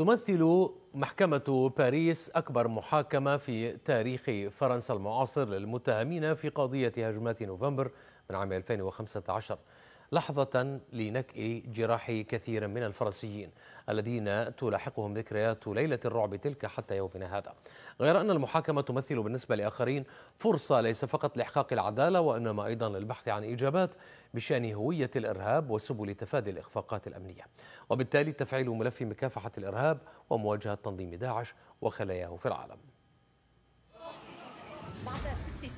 تمثل محكمة باريس أكبر محاكمة في تاريخ فرنسا المعاصر للمتهمين في قضية هجمات نوفمبر من عام 2015 لحظة لنكء جراح كثير من الفرنسيين الذين تلاحقهم ذكريات ليلة الرعب تلك حتى يومنا هذا غير أن المحاكمة تمثل بالنسبة لآخرين فرصة ليس فقط لإحقاق العدالة وإنما أيضا للبحث عن إجابات بشأن هوية الإرهاب وسبل تفادي الإخفاقات الأمنية وبالتالي تفعيل ملف مكافحة الإرهاب ومواجهة تنظيم داعش وخلاياه في العالم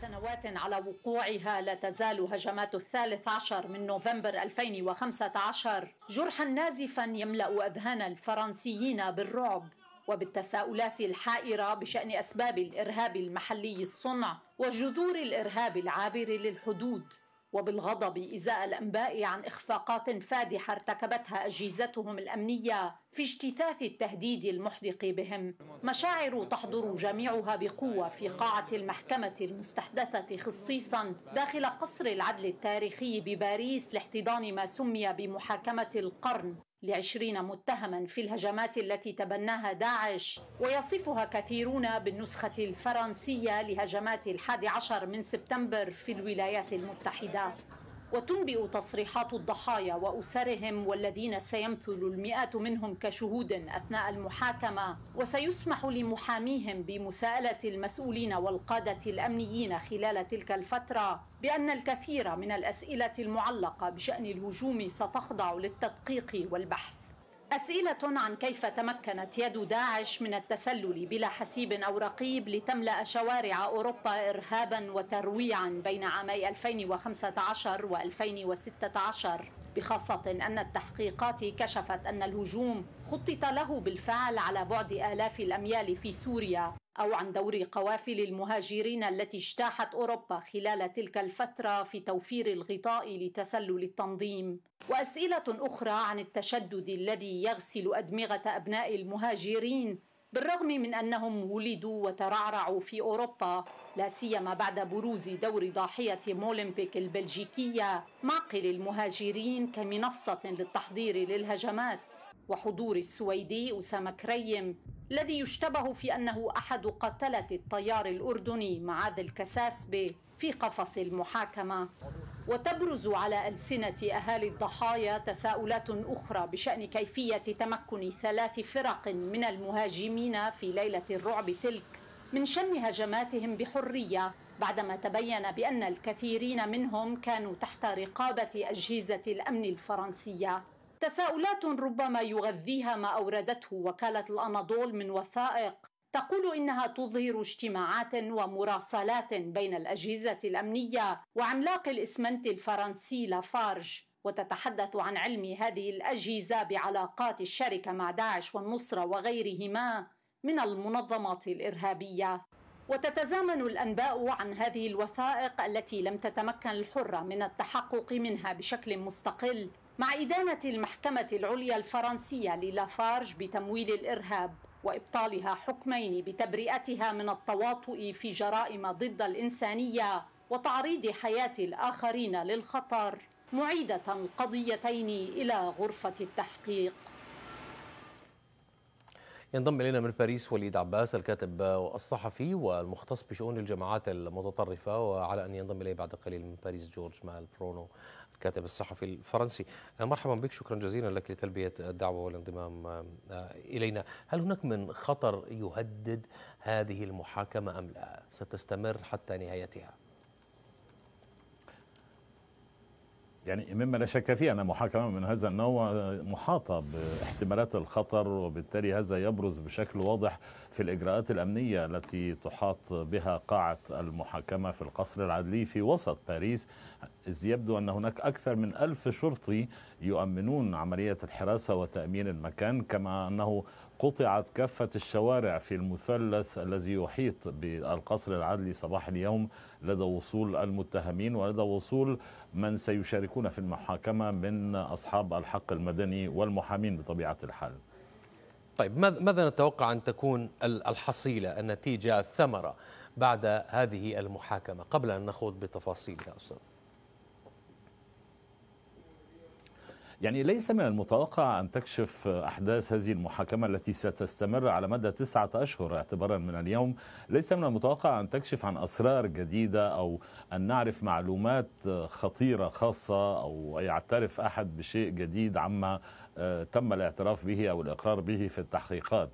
سنوات على وقوعها لا تزال هجمات الثالث عشر من نوفمبر 2015 جرحا نازفا يملا اذهان الفرنسيين بالرعب وبالتساؤلات الحائره بشان اسباب الارهاب المحلي الصنع وجذور الارهاب العابر للحدود وبالغضب إزاء الأنباء عن إخفاقات فادحة ارتكبتها أجهزتهم الأمنية في اجتثاث التهديد المحدق بهم مشاعر تحضر جميعها بقوة في قاعة المحكمة المستحدثة خصيصا داخل قصر العدل التاريخي بباريس لاحتضان ما سمي بمحاكمة القرن لعشرين متهما في الهجمات التي تبناها داعش ويصفها كثيرون بالنسخة الفرنسية لهجمات الحادي عشر من سبتمبر في الولايات المتحدة وتنبئ تصريحات الضحايا واسرهم والذين سيمثل المئات منهم كشهود اثناء المحاكمه وسيسمح لمحاميهم بمساءله المسؤولين والقاده الامنيين خلال تلك الفتره بان الكثير من الاسئله المعلقه بشان الهجوم ستخضع للتدقيق والبحث أسئلة عن كيف تمكنت يد داعش من التسلل بلا حسيب أو رقيب لتملأ شوارع أوروبا إرهابا وترويعا بين عامي 2015 و 2016 بخاصة أن التحقيقات كشفت أن الهجوم خطط له بالفعل على بعد آلاف الأميال في سوريا أو عن دور قوافل المهاجرين التي اجتاحت أوروبا خلال تلك الفترة في توفير الغطاء لتسلل التنظيم وأسئلة أخرى عن التشدد الذي يغسل أدمغة أبناء المهاجرين بالرغم من أنهم ولدوا وترعرعوا في أوروبا لا سيما بعد بروز دور ضاحية مولمبيك البلجيكية معقل المهاجرين كمنصة للتحضير للهجمات وحضور السويدي أسامة كريم الذي يشتبه في أنه أحد قتلة الطيار الأردني معاذ الكساسبة في قفص المحاكمة وتبرز على ألسنة أهالي الضحايا تساؤلات أخرى بشأن كيفية تمكن ثلاث فرق من المهاجمين في ليلة الرعب تلك من شن هجماتهم بحرية بعدما تبين بأن الكثيرين منهم كانوا تحت رقابة أجهزة الأمن الفرنسية تساؤلات ربما يغذيها ما أوردته وكالة الأناضول من وثائق تقول انها تظهر اجتماعات ومراسلات بين الاجهزه الامنيه وعملاق الاسمنت الفرنسي لافارج وتتحدث عن علم هذه الاجهزه بعلاقات الشركه مع داعش والنصره وغيرهما من المنظمات الارهابيه وتتزامن الانباء عن هذه الوثائق التي لم تتمكن الحره من التحقق منها بشكل مستقل مع ادانه المحكمه العليا الفرنسيه للافارج بتمويل الارهاب وابطالها حكمين بتبرئتها من التواطؤ في جرائم ضد الانسانيه وتعريض حياه الاخرين للخطر معيده القضيتين الى غرفه التحقيق ينضم الينا من باريس وليد عباس الكاتب والصحفي والمختص بشؤون الجماعات المتطرفه وعلى ان ينضم الي بعد قليل من باريس جورج مال برونو الكاتب الصحفي الفرنسي آه، مرحبا بك شكرا جزيلا لك لتلبية الدعوة والانضمام آه، آه، إلينا هل هناك من خطر يهدد هذه المحاكمة أم لا ستستمر حتى نهايتها؟ يعني مما لا شك فيه أن محاكمة من هذا النوع محاطة باحتمالات الخطر وبالتالي هذا يبرز بشكل واضح في الإجراءات الأمنية التي تحاط بها قاعة المحاكمة في القصر العدلي في وسط باريس إذ يبدو أن هناك أكثر من ألف شرطي يؤمنون عملية الحراسة وتأمين المكان كما أنه قطعت كافة الشوارع في المثلث الذي يحيط بالقصر العدلي صباح اليوم لدى وصول المتهمين ولدى وصول من سيشاركون في المحاكمة من أصحاب الحق المدني والمحامين بطبيعة الحال طيب ماذا نتوقع أن تكون الحصيلة النتيجة الثمرة بعد هذه المحاكمة قبل أن نخوض بتفاصيلها أستاذ يعني ليس من المتوقع أن تكشف أحداث هذه المحاكمة التي ستستمر على مدى تسعة أشهر اعتبارا من اليوم ليس من المتوقع أن تكشف عن أسرار جديدة أو أن نعرف معلومات خطيرة خاصة أو يعترف أحد بشيء جديد عما آه، تم الاعتراف به أو الإقرار به في التحقيقات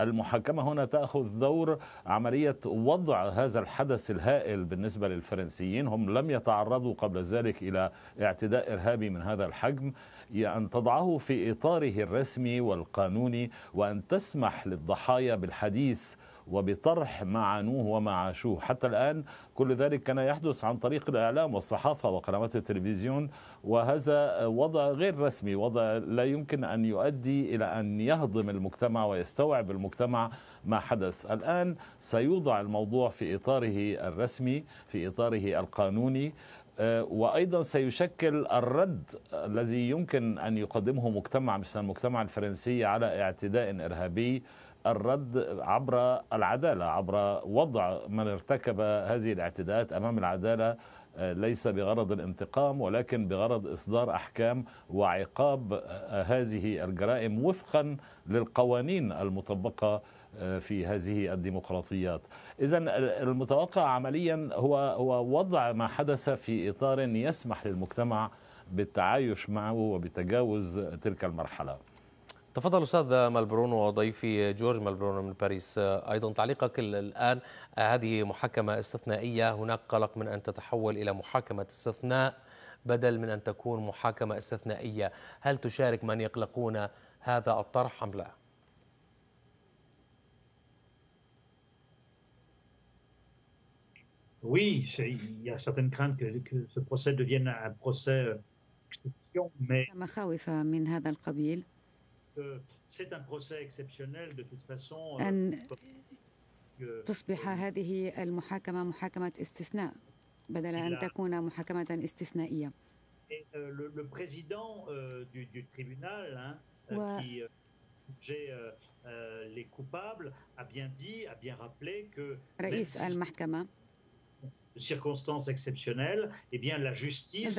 المحاكمة هنا تأخذ دور عملية وضع هذا الحدث الهائل بالنسبة للفرنسيين هم لم يتعرضوا قبل ذلك إلى اعتداء إرهابي من هذا الحجم أن تضعه في إطاره الرسمي والقانوني وأن تسمح للضحايا بالحديث وبطرح ما عانوه وما عاشوه حتى الآن كل ذلك كان يحدث عن طريق الإعلام والصحافة وقنوات التلفزيون وهذا وضع غير رسمي وضع لا يمكن أن يؤدي إلى أن يهضم المجتمع ويستوعب المجتمع ما حدث الآن سيوضع الموضوع في إطاره الرسمي في إطاره القانوني آه، وايضا سيشكل الرد الذي يمكن ان يقدمه مجتمع مثل المجتمع الفرنسي على اعتداء ارهابي الرد عبر العدالة عبر وضع من ارتكب هذه الاعتداءات أمام العدالة آه، ليس بغرض الانتقام ولكن بغرض إصدار أحكام وعقاب آه، هذه الجرائم وفقا للقوانين المطبقة آه، في هذه الديمقراطيات إذا المتوقع عمليا هو, هو وضع ما حدث في إطار يسمح للمجتمع بالتعايش معه وبتجاوز تلك المرحله تفضل استاذ مالبرونو وضيفي جورج مالبرونو من باريس ايضا تعليقك الان هذه محاكمه استثنائيه هناك قلق من ان تتحول الى محاكمه استثناء بدل من ان تكون محاكمه استثنائيه هل تشارك من يقلقون هذا الطرح ام لا؟ Oui, il y a certaines craintes que, que ce procès devienne un procès d'exception, mais... مخاوف من هذا القبيل c'est un procès exceptionnel de toute façon. Euh, euh, le, président euh, du, tribunal hein, qui les coupables a bien dit, a bien rappelé que رئيس المحكمة circonstances exceptionnelles, eh bien la justice.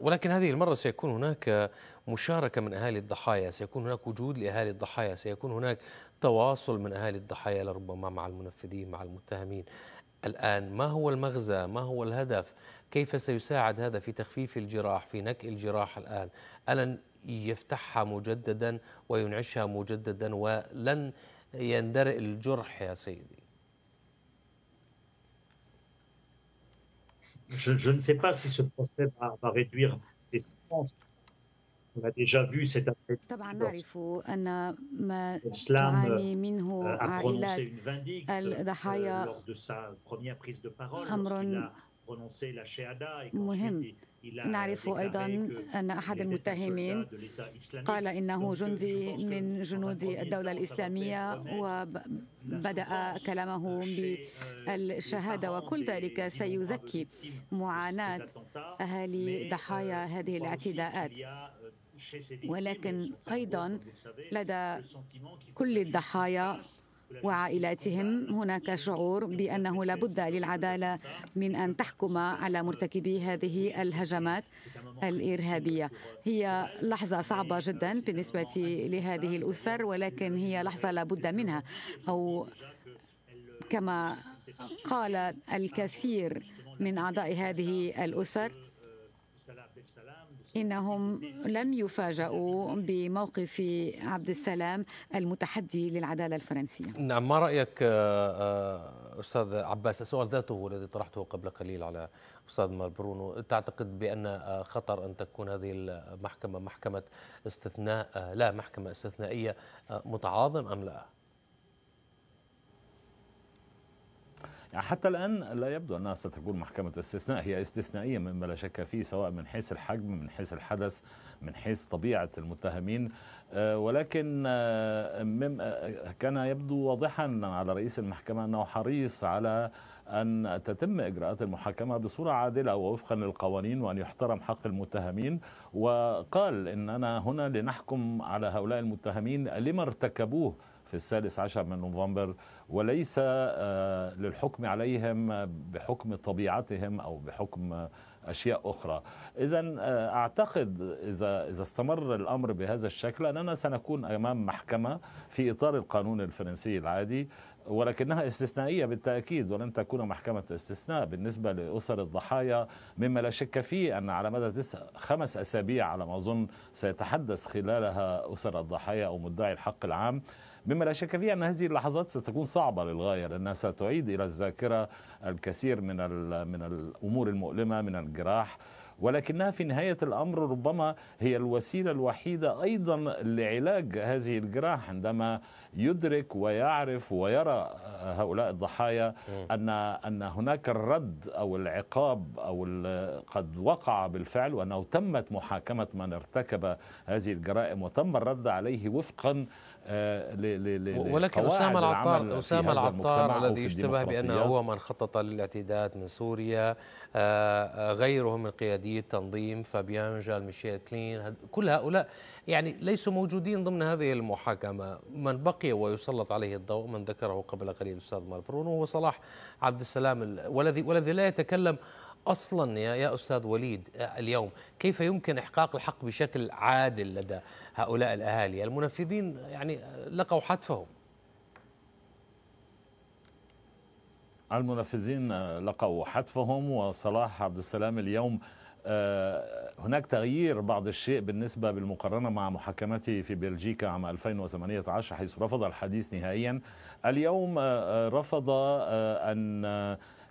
ولكن هذه المرة سيكون هناك مشاركة من أهالي الضحايا سيكون هناك وجود لأهالي الضحايا سيكون هناك تواصل من أهالي الضحايا لربما مع المنفذين مع المتهمين الآن ما هو المغزى ما هو الهدف كيف سيساعد هذا في تخفيف الجراح في نكء الجراح الآن ألن يفتحها مجددا وينعشها مجددا ولن يندرئ الجرح يا سيدي je, ne sais pas si ce procès va, réduire les sentences. On a déjà vu cet après L'islam euh, a prononcé une vindicte euh, lors de sa première prise de parole lorsqu'il a prononcé la shahada et qu'ensuite نعرف أيضا أن أحد المتهمين قال إنه جندي من جنود الدولة الإسلامية وبدأ كلامه آه، بالشهادة آه، وكل ذلك سيذكي معاناة أهالي ضحايا هذه الاعتداءات آه، ولكن أيضا لدى كل الضحايا وعائلاتهم هناك شعور بأنه لابد للعدالة من أن تحكم على مرتكبي هذه الهجمات الإرهابية هي لحظة صعبة جدا بالنسبة لهذه الأسر ولكن هي لحظة لابد منها أو كما قال الكثير من أعضاء هذه الأسر إنهم لم يفاجؤوا بموقف عبد السلام المتحدي للعدالة الفرنسية نعم ما رأيك آه، آه، أستاذ عباس السؤال ذاته الذي طرحته قبل قليل على أستاذ مالبرونو تعتقد بأن آه، خطر أن تكون هذه المحكمة محكمة استثناء لا محكمة استثنائية متعاظم أم لا؟ حتى الآن لا يبدو أنها ستكون محكمة استثناء هي استثنائية مما لا شك فيه سواء من حيث الحجم من حيث الحدث من حيث طبيعة المتهمين آه، ولكن آه، آه، كان يبدو واضحا على رئيس المحكمة أنه حريص على أن تتم إجراءات المحاكمة بصورة عادلة ووفقا للقوانين وأن يحترم حق المتهمين وقال إننا هنا لنحكم على هؤلاء المتهمين لما ارتكبوه في السادس عشر من نوفمبر وليس آه، للحكم عليهم بحكم طبيعتهم أو بحكم أشياء أخرى إذا آه، أعتقد إذا, إذا استمر الأمر بهذا الشكل أننا سنكون أمام محكمة في إطار القانون الفرنسي العادي ولكنها استثنائية بالتأكيد ولن تكون محكمة استثناء بالنسبة لأسر الضحايا مما لا شك فيه أن على مدى خمس أسابيع على ما أظن سيتحدث خلالها أسر الضحايا أو مدعي الحق العام بما لا شك فيه أن هذه اللحظات ستكون صعبة للغاية لأنها ستعيد إلى الذاكرة الكثير من من الأمور المؤلمة من الجراح ولكنها في نهاية الأمر ربما هي الوسيلة الوحيدة أيضا لعلاج هذه الجراح عندما يدرك ويعرف ويرى هؤلاء الضحايا أن أن هناك الرد أو العقاب أو قد وقع بالفعل وأنه تمت محاكمة من ارتكب هذه الجرائم وتم الرد عليه وفقا آه، ولكن اسامه العطار اسامه العطار الذي يشتبه بانه هو من خطط للاعتداءات من سوريا آه، آه، غيره من قيادي التنظيم فابيان جال ميشيل كلين كل هؤلاء يعني ليسوا موجودين ضمن هذه المحاكمه من بقي ويسلط عليه الضوء من ذكره قبل قليل الاستاذ مالبرون هو صلاح عبد السلام والذي والذي لا يتكلم أصلا يا, يا أستاذ وليد آه، اليوم كيف يمكن إحقاق الحق بشكل عادل لدى هؤلاء الأهالي المنفذين يعني لقوا حتفهم المنفذين آه، لقوا حتفهم وصلاح عبد السلام اليوم آه، هناك تغيير بعض الشيء بالنسبة بالمقارنة مع محاكمته في بلجيكا عام 2018 حيث رفض الحديث نهائيا اليوم آه، آه، رفض أن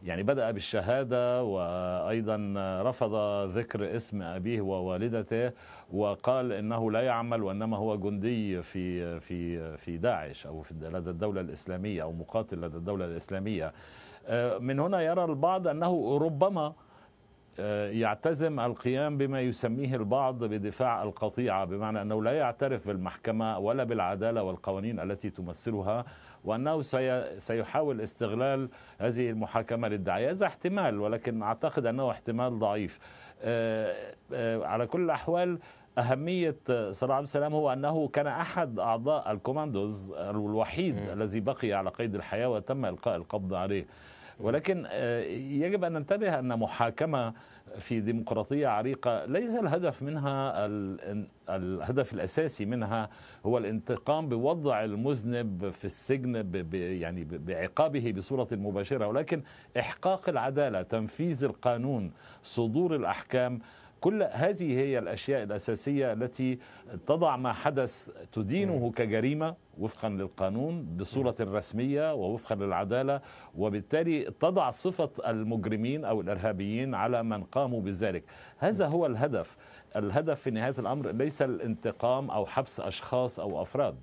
يعني بدأ بالشهادة وأيضا رفض ذكر اسم أبيه ووالدته وقال إنه لا يعمل وإنما هو جندي في في في داعش أو في لدى الدولة الإسلامية أو مقاتل لدى الدولة الإسلامية من هنا يرى البعض أنه ربما آه، يعتزم القيام بما يسميه البعض بدفاع القطيعة بمعنى أنه لا يعترف بالمحكمة ولا بالعدالة والقوانين التي تمثلها وأنه سيحاول استغلال هذه المحاكمة للدعاية هذا احتمال ولكن أعتقد أنه احتمال ضعيف آه، آه، على كل الأحوال أهمية صلاح عبد السلام هو أنه كان أحد أعضاء الكوماندوز الوحيد الذي بقي على قيد الحياة وتم إلقاء القبض عليه ولكن آه، يجب أن ننتبه أن محاكمة في ديمقراطية عريقة ليس الهدف منها الهدف الأساسي منها هو الانتقام بوضع المذنب في السجن يعني بعقابه بصورة مباشرة ولكن إحقاق العدالة تنفيذ القانون صدور الأحكام كل هذه هي الأشياء الأساسية التي تضع ما حدث تدينه كجريمة وفقا للقانون بصورة رسمية ووفقا للعدالة وبالتالي تضع صفة المجرمين أو الإرهابيين على من قاموا بذلك هذا هو الهدف الهدف في نهاية الأمر ليس الانتقام أو حبس أشخاص أو أفراد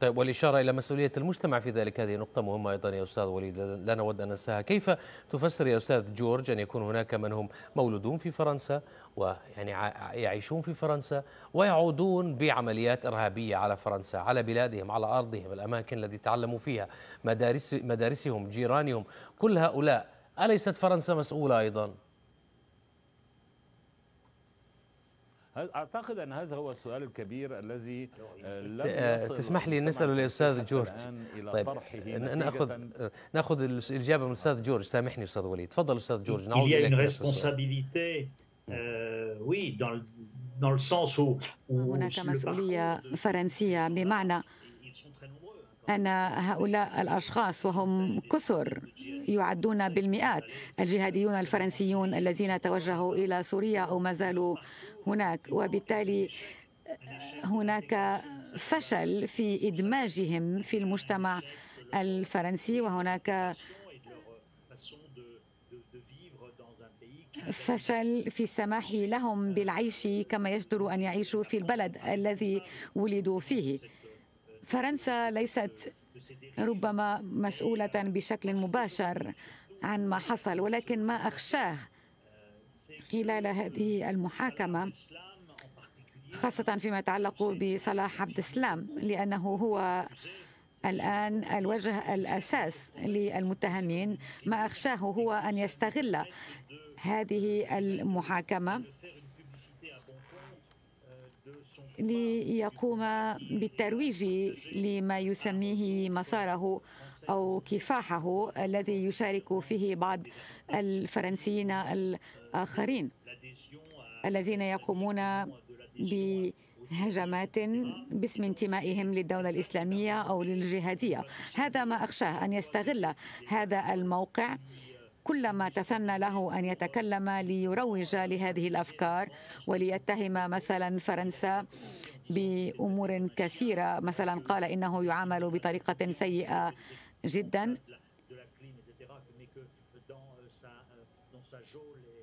طيب والإشارة إلى مسؤولية المجتمع في ذلك هذه نقطة مهمة أيضا يا أستاذ وليد لا نود أن ننساها كيف تفسر يا أستاذ جورج أن يكون هناك من هم مولودون في فرنسا ويعني يعيشون في فرنسا ويعودون بعمليات إرهابية على فرنسا على بلادهم على أرضهم الأماكن التي تعلموا فيها مدارس مدارسهم جيرانهم كل هؤلاء أليست فرنسا مسؤولة أيضا؟ اعتقد ان هذا هو السؤال الكبير الذي آه، آه، تسمح لي نساله للاستاذ جورج طيب آه، ناخذ ناخذ الاجابه من الاستاذ جورج سامحني استاذ وليد تفضل استاذ جورج نعود الى euh, oui, dans le, sens où هناك مسؤولية فرنسية بمعنى أن هؤلاء الأشخاص وهم كثر يعدون بالمئات الجهاديون الفرنسيون الذين توجهوا إلى سوريا أو ما زالوا هناك وبالتالي هناك فشل في إدماجهم في المجتمع الفرنسي وهناك فشل في السماح لهم بالعيش كما يجدر أن يعيشوا في البلد الذي ولدوا فيه فرنسا ليست ربما مسؤولة بشكل مباشر عن ما حصل ولكن ما أخشاه خلال هذه المحاكمة خاصة فيما يتعلق بصلاح عبد السلام لأنه هو الآن الوجه الأساس للمتهمين ما أخشاه هو أن يستغل هذه المحاكمة ليقوم بالترويج لما يسميه مساره أو كفاحه الذي يشارك فيه بعض الفرنسيين الآخرين الذين يقومون بهجمات باسم انتمائهم للدولة الإسلامية أو للجهادية هذا ما أخشاه أن يستغل هذا الموقع كلما تثنى له أن يتكلم ليروج لهذه الأفكار وليتهم مثلا فرنسا بأمور كثيرة مثلا قال إنه يعامل بطريقة سيئة جدا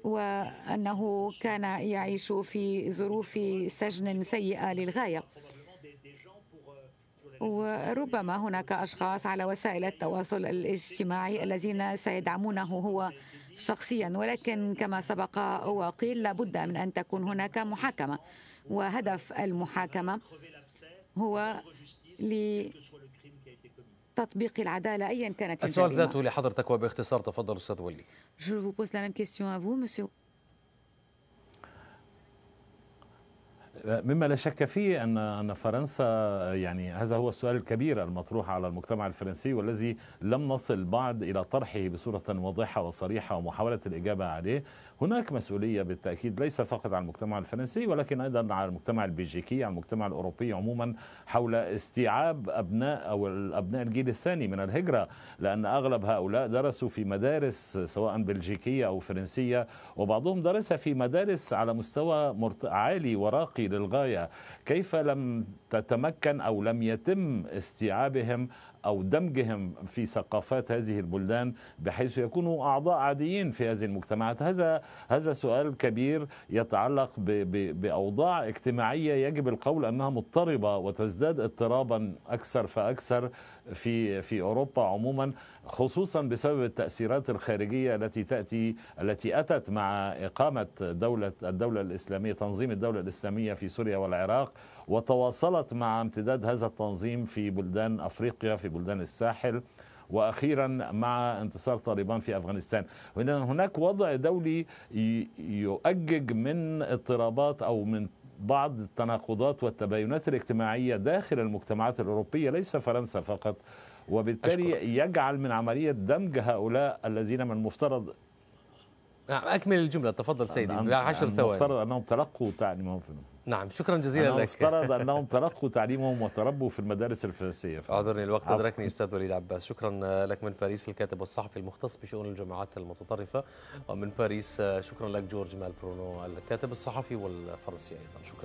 وأنه كان يعيش في ظروف سجن سيئة للغاية وربما هناك أشخاص على وسائل التواصل الاجتماعي الذين سيدعمونه هو شخصيا ولكن كما سبق وقيل لابد من أن تكون هناك محاكمة وهدف المحاكمة هو تطبيق العدالة أيا كانت السؤال ذاته لحضرتك وباختصار تفضل أستاذ ولي Je vous pose la même question à vous, monsieur مما لا شك فيه أن أن فرنسا يعني هذا هو السؤال الكبير المطروح على المجتمع الفرنسي والذي لم نصل بعد إلى طرحه بصورة واضحة وصريحة ومحاولة الإجابة عليه هناك مسؤولية بالتأكيد ليس فقط على المجتمع الفرنسي ولكن أيضا على المجتمع البلجيكي على المجتمع الأوروبي عموما حول استيعاب أبناء أو ابناء الجيل الثاني من الهجرة لأن أغلب هؤلاء درسوا في مدارس سواء بلجيكية أو فرنسية وبعضهم درس في مدارس على مستوى عالي وراقي للغاية كيف لم تتمكن أو لم يتم استيعابهم أو دمجهم في ثقافات هذه البلدان بحيث يكونوا أعضاء عاديين في هذه المجتمعات هذا هذا سؤال كبير يتعلق بأوضاع اجتماعية يجب القول أنها مضطربة وتزداد اضطرابا أكثر فأكثر في في أوروبا عموما خصوصا بسبب التأثيرات الخارجية التي تأتي التي أتت مع إقامة دولة الدولة الإسلامية تنظيم الدولة الإسلامية في سوريا والعراق وتواصلت مع امتداد هذا التنظيم في بلدان أفريقيا في بلدان الساحل واخيرا مع انتصار طالبان في افغانستان هناك وضع دولي يؤجج من اضطرابات او من بعض التناقضات والتباينات الاجتماعيه داخل المجتمعات الاوروبيه ليس فرنسا فقط وبالتالي أشكر. يجعل من عملية دمج هؤلاء الذين من المفترض نعم أكمل الجملة تفضل سيدي نعم، عشر نعم، ثواني المفترض أنهم تلقوا تعليمهم في المفترض. نعم شكرا جزيلا لك المفترض انهم تلقوا تعليمهم وتربوا في المدارس الفرنسيه اعذرني الوقت ادركني استاذ وليد عباس شكرا لك من باريس الكاتب والصحفي المختص بشؤون الجماعات المتطرفه ومن باريس شكرا لك جورج مال برونو الكاتب الصحفي والفرنسي ايضا شكرا